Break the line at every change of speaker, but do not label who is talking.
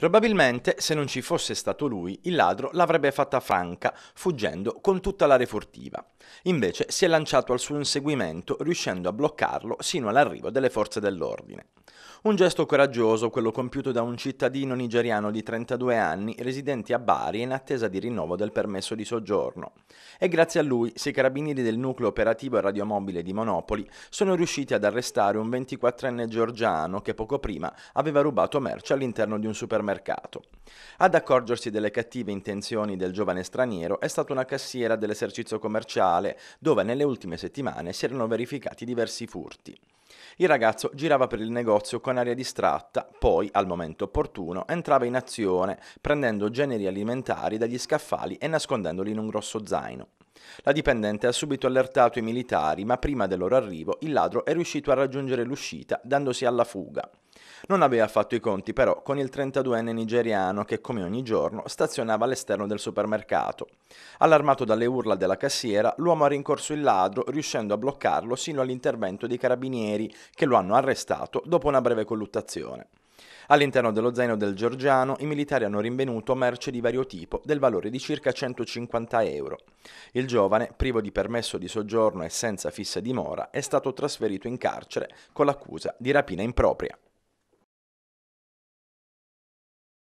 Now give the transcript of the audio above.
Probabilmente, se non ci fosse stato lui, il ladro l'avrebbe fatta franca, fuggendo con tutta la refurtiva. Invece si è lanciato al suo inseguimento, riuscendo a bloccarlo sino all'arrivo delle forze dell'ordine. Un gesto coraggioso, quello compiuto da un cittadino nigeriano di 32 anni, residente a Bari in attesa di rinnovo del permesso di soggiorno. E grazie a lui, se i carabinieri del nucleo operativo e radiomobile di Monopoli sono riusciti ad arrestare un 24enne georgiano che poco prima aveva rubato merce all'interno di un supermercato supermercato. Ad accorgersi delle cattive intenzioni del giovane straniero è stata una cassiera dell'esercizio commerciale, dove nelle ultime settimane si erano verificati diversi furti. Il ragazzo girava per il negozio con aria distratta, poi, al momento opportuno, entrava in azione, prendendo generi alimentari dagli scaffali e nascondendoli in un grosso zaino. La dipendente ha subito allertato i militari, ma prima del loro arrivo il ladro è riuscito a raggiungere l'uscita, dandosi alla fuga. Non aveva fatto i conti però con il 32enne nigeriano che come ogni giorno stazionava all'esterno del supermercato. Allarmato dalle urla della cassiera, l'uomo ha rincorso il ladro riuscendo a bloccarlo sino all'intervento dei carabinieri che lo hanno arrestato dopo una breve colluttazione. All'interno dello zaino del Giorgiano i militari hanno rinvenuto merce di vario tipo del valore di circa 150 euro. Il giovane, privo di permesso di soggiorno e senza fissa dimora, è stato trasferito in carcere con l'accusa di rapina impropria.